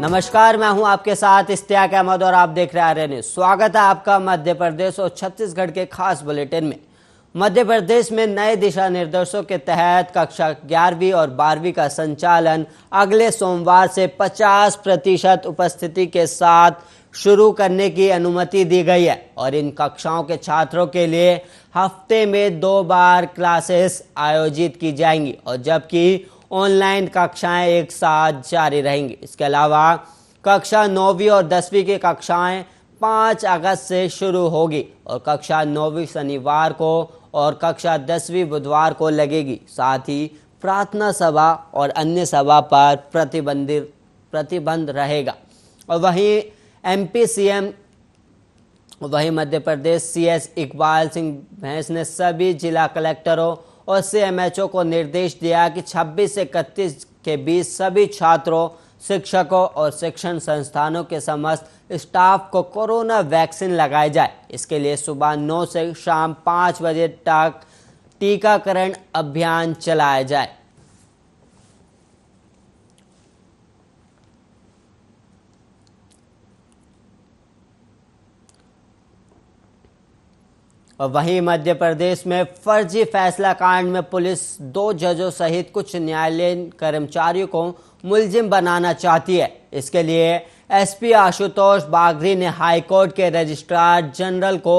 नमस्कार मैं हूं आपके साथ इश्तियाक अहमद और आप देख रहे हैं स्वागत है आपका मध्य प्रदेश और छत्तीसगढ़ के खास बुलेटिन में मध्य प्रदेश में नए दिशा निर्देशों के तहत कक्षा ग्यारहवीं और बारहवीं का संचालन अगले सोमवार से 50 प्रतिशत उपस्थिति के साथ शुरू करने की अनुमति दी गई है और इन कक्षाओं के छात्रों के लिए हफ्ते में दो बार क्लासेस आयोजित की जाएंगी और जबकि ऑनलाइन कक्षाएं एक साथ जारी रहेंगी इसके अलावा कक्षा नौवीं और दसवीं की कक्षाएं पाँच अगस्त से शुरू होगी और कक्षा नौवीं शनिवार को और कक्षा दसवीं बुधवार को लगेगी साथ ही प्रार्थना सभा और अन्य सभा पर प्रतिबंधित प्रतिबंध रहेगा और वहीं एम पी सी एम वहीं मध्य प्रदेश सी एस इकबाल सिंह भैंस ने सभी जिला कलेक्टरों और सीएमएचओ को निर्देश दिया कि 26 से इकतीस के बीच सभी छात्रों शिक्षकों और शिक्षण संस्थानों के समस्त स्टाफ को कोरोना वैक्सीन लगाई जाए इसके लिए सुबह नौ से शाम पाँच बजे तक टीकाकरण अभियान चलाया जाए वहीं मध्य प्रदेश में फर्जी फैसला कांड में पुलिस दो जजों सहित कुछ न्यायालय कर्मचारियों को मुलजिम बनाना चाहती है इसके लिए एसपी आशुतोष बागरी ने हाईकोर्ट के रजिस्ट्रार जनरल को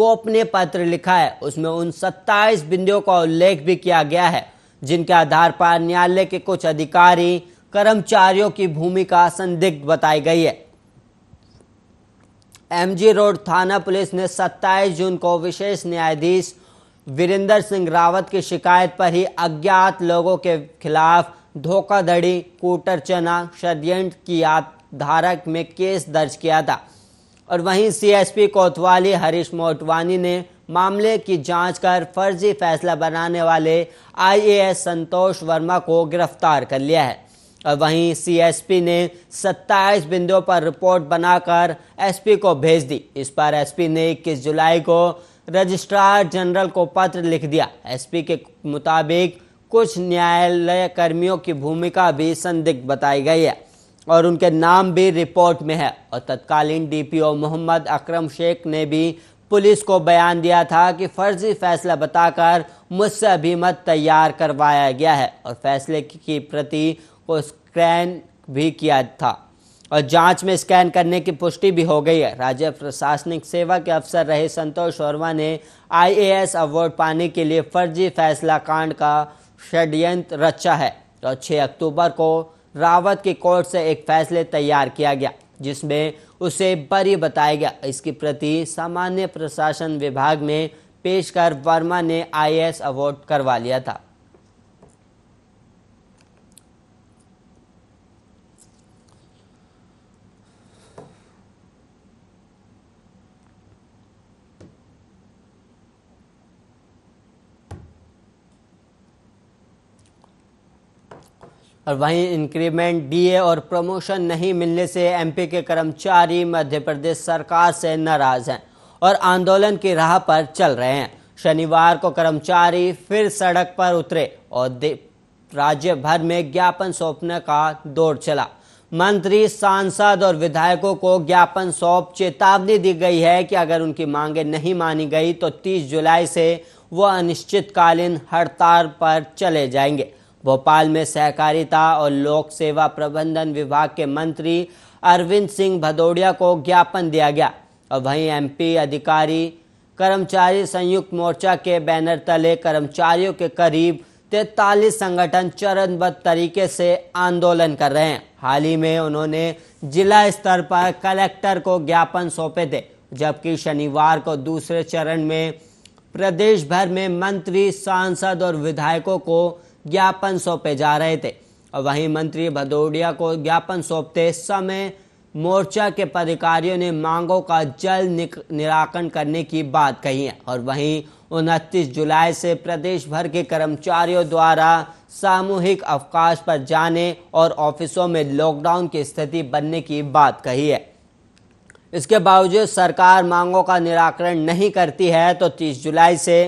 गोपनीय पत्र लिखा है उसमें उन 27 बिंदुओं का उल्लेख भी किया गया है जिनके आधार पर न्यायालय के कुछ अधिकारी कर्मचारियों की भूमिका संदिग्ध बताई गई है एमजी रोड थाना पुलिस ने 27 जून को विशेष न्यायाधीश वीरेंद्र सिंह रावत की शिकायत पर ही अज्ञात लोगों के खिलाफ धोखाधड़ी कूटरचना षड्यंत्र की धारक में केस दर्ज किया था और वहीं सीएसपी कोतवाली हरीश मोटवानी ने मामले की जांच कर फर्जी फैसला बनाने वाले आईएएस संतोष वर्मा को गिरफ्तार कर लिया है और वहीं सीएसपी ने 27 बिंदुओं पर रिपोर्ट बनाकर एसपी को भेज दी इस पर एसपी ने इक्कीस जुलाई को रजिस्ट्रार जनरल को पत्र लिख दिया एसपी के मुताबिक कुछ न्यायालय कर्मियों की भूमिका भी संदिग्ध बताई गई है और उनके नाम भी रिपोर्ट में है और तत्कालीन डीपीओ मोहम्मद अकरम शेख ने भी पुलिस को बयान दिया था कि फर्जी फैसला बताकर मुझसे मत तैयार करवाया गया है और फैसले की प्रति को स्कैन भी किया था और जांच में स्कैन करने की पुष्टि भी हो गई है राज्य प्रशासनिक सेवा के अफसर रहे संतोष वर्मा ने आईएएस अवार्ड पाने के लिए फर्जी फैसला कांड का षड्यंत्र रचा है तो 6 अक्टूबर को रावत की कोर्ट से एक फैसले तैयार किया गया जिसमें उसे बरी बताया गया इसकी प्रति सामान्य प्रशासन विभाग में पेश कर वर्मा ने आई अवार्ड करवा लिया था और वहीं इंक्रीमेंट डीए और प्रमोशन नहीं मिलने से एमपी के कर्मचारी मध्य प्रदेश सरकार से नाराज हैं और आंदोलन की राह पर चल रहे हैं शनिवार को कर्मचारी फिर सड़क पर उतरे और राज्य भर में ज्ञापन सौंपने का दौर चला मंत्री सांसद और विधायकों को ज्ञापन सौंप चेतावनी दी गई है कि अगर उनकी मांगे नहीं मानी गई तो 30 जुलाई से वो अनिश्चितकालीन हड़ताल पर चले जाएंगे भोपाल में सहकारिता और लोक सेवा प्रबंधन विभाग के मंत्री अरविंद सिंह भदौड़िया को ज्ञापन दिया गया और वहीं एमपी अधिकारी कर्मचारी संयुक्त मोर्चा के बैनर तले कर्मचारियों के करीब तैतालीस संगठन चरणबद्ध तरीके से आंदोलन कर रहे हैं हाल ही में उन्होंने जिला स्तर पर कलेक्टर को ज्ञापन सौंपे थे जबकि शनिवार को दूसरे चरण में प्रदेश भर में मंत्री सांसद और विधायकों को ज्ञापन सौंपे जा रहे थे और वहीं मंत्री भदौड़िया को ज्ञापन सौंपते समय मोर्चा के पदाधिकारियों ने मांगों का जल्द निराकरण करने की बात कही है और वहीं उनतीस जुलाई से प्रदेश भर के कर्मचारियों द्वारा सामूहिक अवकाश पर जाने और ऑफिसों में लॉकडाउन की स्थिति बनने की बात कही है इसके बावजूद सरकार मांगों का निराकरण नहीं करती है तो 30 जुलाई से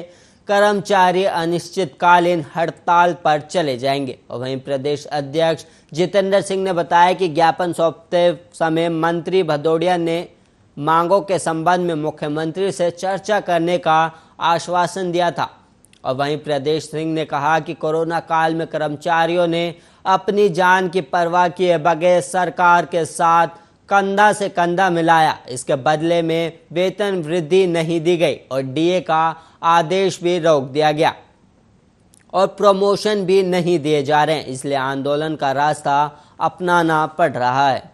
कर्मचारी अनिश्चितकालीन हड़ताल पर चले जाएंगे और वहीं प्रदेश अध्यक्ष जितेंद्र सिंह ने बताया कि ज्ञापन सौंपते समय मंत्री भदौड़िया ने मांगों के संबंध में मुख्यमंत्री से चर्चा करने का आश्वासन दिया था और वहीं प्रदेश सिंह ने कहा कि कोरोना काल में कर्मचारियों ने अपनी जान की परवाह किए बगैर सरकार के साथ कंधा से कंधा मिलाया इसके बदले में वेतन वृद्धि नहीं दी गई और डीए का आदेश भी रोक दिया गया और प्रमोशन भी नहीं दिए जा रहे इसलिए आंदोलन का रास्ता अपनाना पड़ रहा है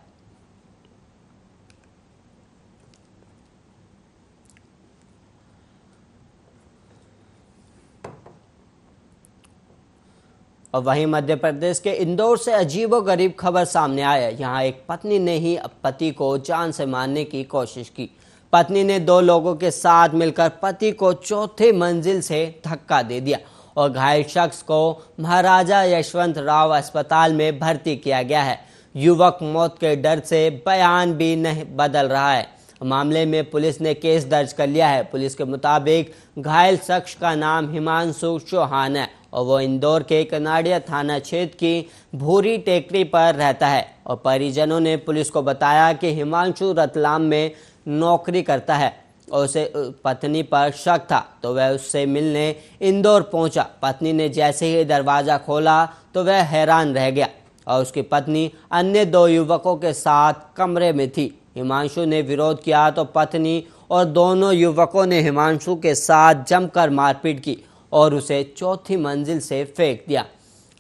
और वहीं मध्य प्रदेश के इंदौर से अजीबोगरीब गरीब खबर सामने आया यहाँ एक पत्नी ने ही पति को जान से मारने की कोशिश की पत्नी ने दो लोगों के साथ मिलकर पति को चौथी मंजिल से धक्का दे दिया और घायल शख्स को महाराजा यशवंत राव अस्पताल में भर्ती किया गया है युवक मौत के डर से बयान भी नहीं बदल रहा है मामले में पुलिस ने केस दर्ज कर लिया है पुलिस के मुताबिक घायल शख्स का नाम हिमांशु चौहान है और वो इंदौर के कनाडिया थाना क्षेत्र की भूरी टेकरी पर रहता है और परिजनों ने पुलिस को बताया कि हिमांशु रतलाम में नौकरी करता है और उसे पत्नी पर शक था तो वह उससे मिलने इंदौर पहुंचा पत्नी ने जैसे ही दरवाज़ा खोला तो वह हैरान रह गया और उसकी पत्नी अन्य दो युवकों के साथ कमरे में थी हिमांशु ने विरोध किया तो पत्नी और दोनों युवकों ने हिमांशु के साथ जमकर मारपीट की और उसे चौथी मंजिल से फेंक दिया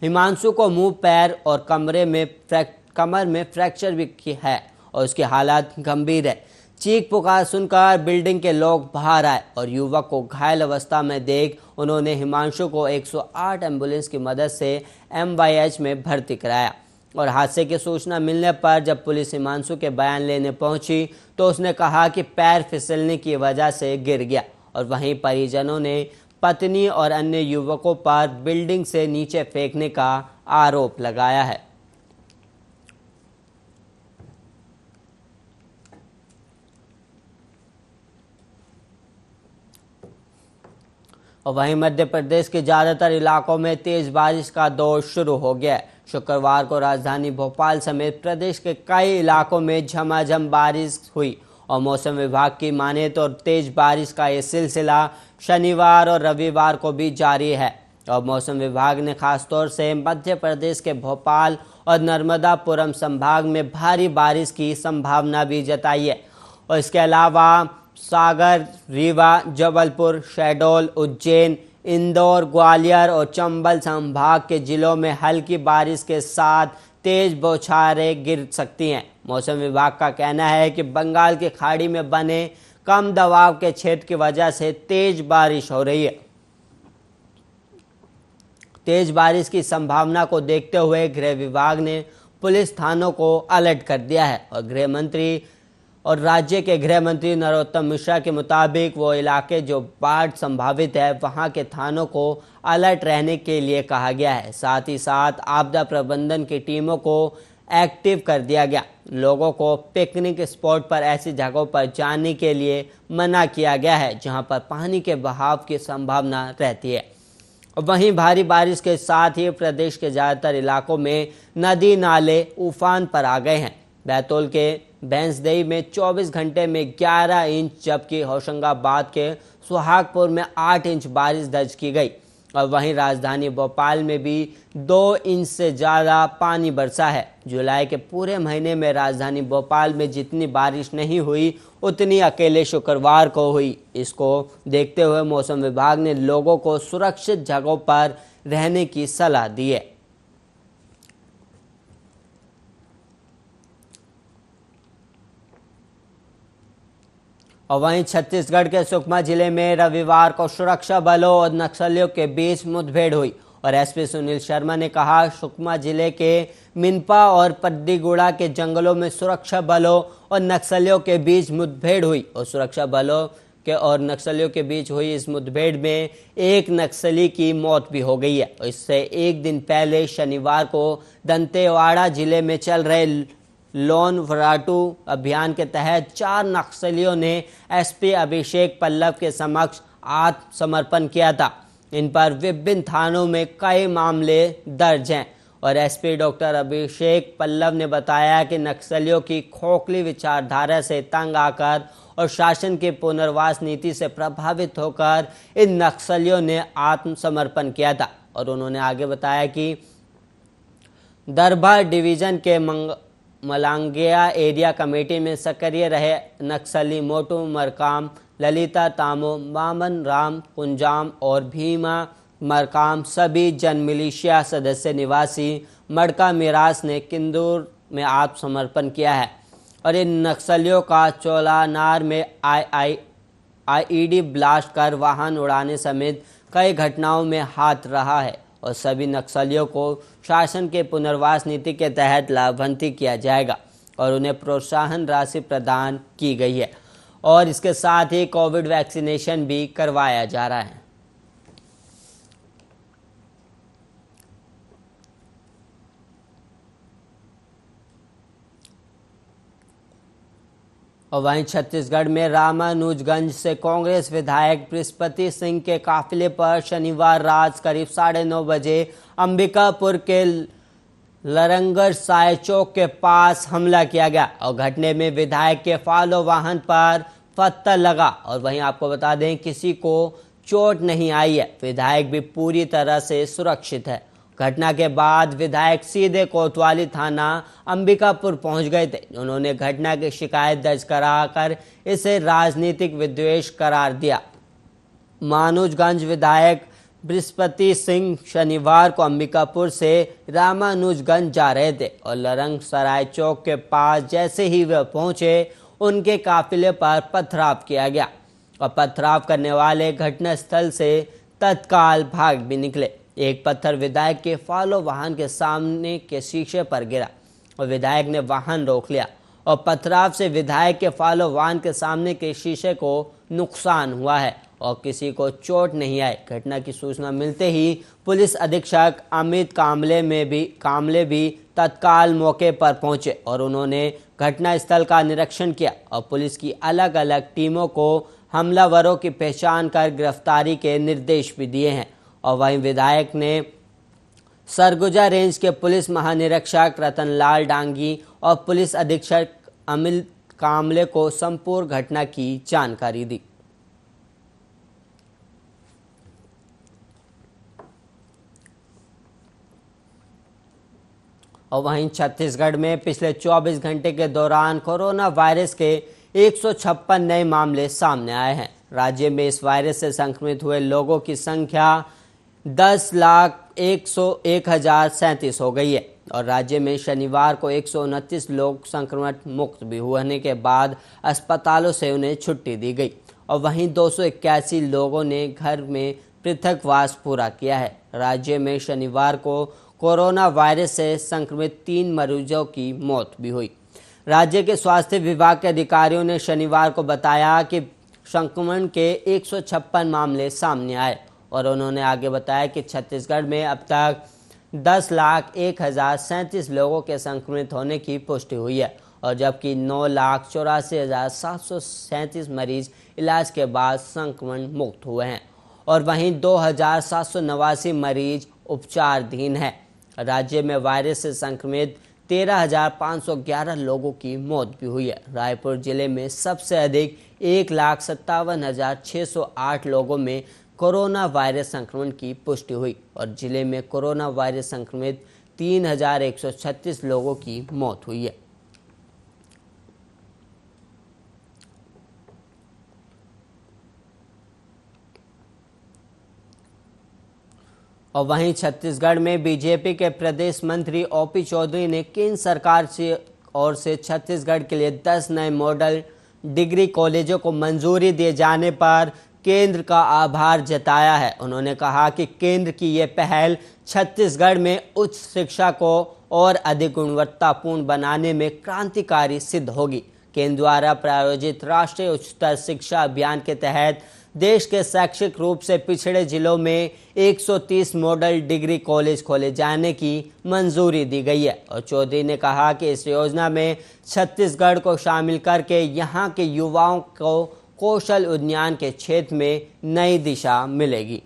हिमांशु को मुंह पैर और कमरे में कमर में फ्रैक्चर भी है और उसकी हालात गंभीर है चीख पुकार सुनकर बिल्डिंग के लोग बाहर आए और युवक को घायल अवस्था में देख उन्होंने हिमांशु को 108 एम्बुलेंस की मदद से एम में भर्ती कराया और हादसे की सूचना मिलने पर जब पुलिस हिमांशु के बयान लेने पहुंची तो उसने कहा कि पैर फिसलने की वजह से गिर गया और वहीं परिजनों ने पत्नी और अन्य युवकों पर बिल्डिंग से नीचे फेंकने का आरोप लगाया है और वहीं मध्य प्रदेश के ज़्यादातर इलाकों में तेज़ बारिश का दौर शुरू हो गया शुक्रवार को राजधानी भोपाल समेत प्रदेश के कई इलाकों में झमाझम बारिश हुई और मौसम विभाग की माने तो तेज़ बारिश का ये सिलसिला शनिवार और रविवार को भी जारी है और मौसम विभाग ने खासतौर से मध्य प्रदेश के भोपाल और नर्मदापुरम संभाग में भारी बारिश की संभावना भी जताई है और इसके अलावा सागर रीवा जबलपुर शहडोल उज्जैन इंदौर ग्वालियर और चंबल संभाग के जिलों में हल्की बारिश के साथ तेज बौछारें गिर सकती हैं मौसम विभाग का कहना है कि बंगाल की खाड़ी में बने कम दबाव के क्षेत्र की वजह से तेज बारिश हो रही है तेज बारिश की संभावना को देखते हुए गृह विभाग ने पुलिस थानों को अलर्ट कर दिया है और गृह मंत्री और राज्य के गृह मंत्री नरोत्तम मिश्रा के मुताबिक वो इलाके जो बाढ़ संभावित है वहां के थानों को अलर्ट रहने के लिए कहा गया है साथ ही साथ आपदा प्रबंधन की टीमों को एक्टिव कर दिया गया लोगों को पिकनिक स्पॉट पर ऐसी जगहों पर जाने के लिए मना किया गया है जहां पर पानी के बहाव की संभावना रहती है वहीं भारी बारिश के साथ ही प्रदेश के ज़्यादातर इलाकों में नदी नाले उफान पर आ गए हैं बैतूल के भैंसदेही में 24 घंटे में 11 इंच जबकि होशंगाबाद के सुहागपुर में 8 इंच बारिश दर्ज की गई और वहीं राजधानी भोपाल में भी दो इंच से ज़्यादा पानी बरसा है जुलाई के पूरे महीने में राजधानी भोपाल में जितनी बारिश नहीं हुई उतनी अकेले शुक्रवार को हुई इसको देखते हुए मौसम विभाग ने लोगों को सुरक्षित जगहों पर रहने की सलाह दी है और वहीं छत्तीसगढ़ के सुकमा जिले में रविवार को सुरक्षा बलों और नक्सलियों के बीच मुठभेड़ हुई और एसपी सुनील शर्मा ने कहा सुकमा जिले के मिनपा और पद्दीगुड़ा के जंगलों में सुरक्षा बलों और नक्सलियों के बीच मुठभेड़ हुई और सुरक्षा बलों के और नक्सलियों के बीच हुई इस मुठभेड़ में एक नक्सली की मौत भी हो गई है इससे एक दिन पहले शनिवार को दंतेवाड़ा जिले में चल रहे लोन वराटू अभियान के तहत चार नक्सलियों ने एसपी अभिषेक पल्लव के समक्ष आत्मसमर्पण किया था इन पर विभिन्न थानों में कई मामले दर्ज हैं और एसपी डॉक्टर अभिषेक पल्लव ने बताया कि नक्सलियों की खोखली विचारधारा से तंग आकर और शासन के पुनर्वास नीति से प्रभावित होकर इन नक्सलियों ने आत्मसमर्पण किया था और उन्होंने आगे बताया कि दरबार डिवीजन के मंग मलांगिया एरिया कमेटी में सक्रिय रहे नक्सली मोटू मरकाम ललिता तामो मामन राम कुंजाम और भीमा मरकाम सभी जन मिलिशिया सदस्य निवासी मड़का मिरास ने किंदूर में आत्मसमर्पण किया है और इन नक्सलियों का चोलानार में आई आई आईईडी ब्लास्ट कर वाहन उड़ाने समेत कई घटनाओं में हाथ रहा है और सभी नक्सलियों को शासन के पुनर्वास नीति के तहत लाभान्वित किया जाएगा और उन्हें प्रोत्साहन राशि प्रदान की गई है और इसके साथ ही कोविड वैक्सीनेशन भी करवाया जा रहा है और वहीं छत्तीसगढ़ में रामानुजगंज से कांग्रेस विधायक बृहस्पति सिंह के काफिले पर शनिवार रात करीब साढ़े नौ बजे अंबिकापुर के लरंगर साय चौक के पास हमला किया गया और घटने में विधायक के फालो वाहन पर पत्थर लगा और वहीं आपको बता दें किसी को चोट नहीं आई है विधायक भी पूरी तरह से सुरक्षित है घटना के बाद विधायक सीधे कोतवाली थाना अंबिकापुर पहुंच गए थे उन्होंने घटना की शिकायत दर्ज कराकर इसे राजनीतिक विद्वेश करार दिया मानुजगंज विधायक बृहस्पति सिंह शनिवार को अंबिकापुर से रामानुजगंज जा रहे थे और लरंग सराय चौक के पास जैसे ही वे पहुंचे उनके काफिले पर पथराव किया गया और पथराव करने वाले घटनास्थल से तत्काल भाग भी निकले एक पत्थर विधायक के फालो वाहन के सामने के शीशे पर गिरा और विधायक ने वाहन रोक लिया और पथराव से विधायक के फालो वाहन के सामने के शीशे को नुकसान हुआ है और किसी को चोट नहीं आई घटना की सूचना मिलते ही पुलिस अधीक्षक अमित कामले में भी कामले भी तत्काल मौके पर पहुंचे और उन्होंने घटनास्थल का निरीक्षण किया और पुलिस की अलग अलग टीमों को हमलावरों की पहचान कर गिरफ्तारी के निर्देश भी दिए हैं और वहीं विधायक ने सरगुजा रेंज के पुलिस महानिरीक्षक रतन लाल डांगी और पुलिस अधीक्षक अमिल कामले को संपूर्ण घटना की जानकारी दी और वहीं छत्तीसगढ़ में पिछले 24 घंटे के दौरान कोरोना वायरस के एक नए मामले सामने आए हैं राज्य में इस वायरस से संक्रमित हुए लोगों की संख्या दस लाख एक सौ एक हजार सैंतीस हो गई है और राज्य में शनिवार को एक सौ उनतीस लोग संक्रमण मुक्त भी होने के बाद अस्पतालों से उन्हें छुट्टी दी गई और वहीं दो सौ इक्यासी लोगों ने घर में पृथकवास पूरा किया है राज्य में शनिवार को कोरोना वायरस से संक्रमित तीन मरीजों की मौत भी हुई राज्य के स्वास्थ्य विभाग के अधिकारियों ने शनिवार को बताया कि संक्रमण के एक मामले सामने आए और उन्होंने आगे बताया कि छत्तीसगढ़ में अब तक दस लाख एक हज़ार सैंतीस लोगों के संक्रमित होने की पुष्टि हुई है और जबकि नौ लाख चौरासी हज़ार सात सौ सैंतीस मरीज इलाज के बाद संक्रमण मुक्त हुए हैं और वहीं दो हज़ार सात सौ नवासी मरीज उपचारधीन है राज्य में वायरस से संक्रमित तेरह हजार पाँच सौ ग्यारह लोगों की मौत भी हुई है रायपुर जिले में सबसे अधिक एक लाख सत्तावन हजार छः सौ आठ लोगों में कोरोना वायरस संक्रमण की पुष्टि हुई और जिले में कोरोना वायरस संक्रमित 3,136 लोगों की मौत हुई है और वहीं छत्तीसगढ़ में बीजेपी के प्रदेश मंत्री ओपी चौधरी ने केंद्र सरकार से और से छत्तीसगढ़ के लिए 10 नए मॉडल डिग्री कॉलेजों को मंजूरी दिए जाने पर केंद्र का आभार जताया है उन्होंने कहा कि केंद्र की ये पहल छत्तीसगढ़ में उच्च शिक्षा को और अधिक गुणवत्तापूर्ण बनाने में क्रांतिकारी सिद्ध होगी केंद्र द्वारा प्रायोजित राष्ट्रीय उच्चतर शिक्षा अभियान के तहत देश के शैक्षिक रूप से पिछड़े जिलों में 130 मॉडल डिग्री कॉलेज खोले जाने की मंजूरी दी गई है और चौधरी ने कहा कि इस योजना में छत्तीसगढ़ को शामिल करके यहाँ के युवाओं को कौशल उद्यान के क्षेत्र में नई दिशा मिलेगी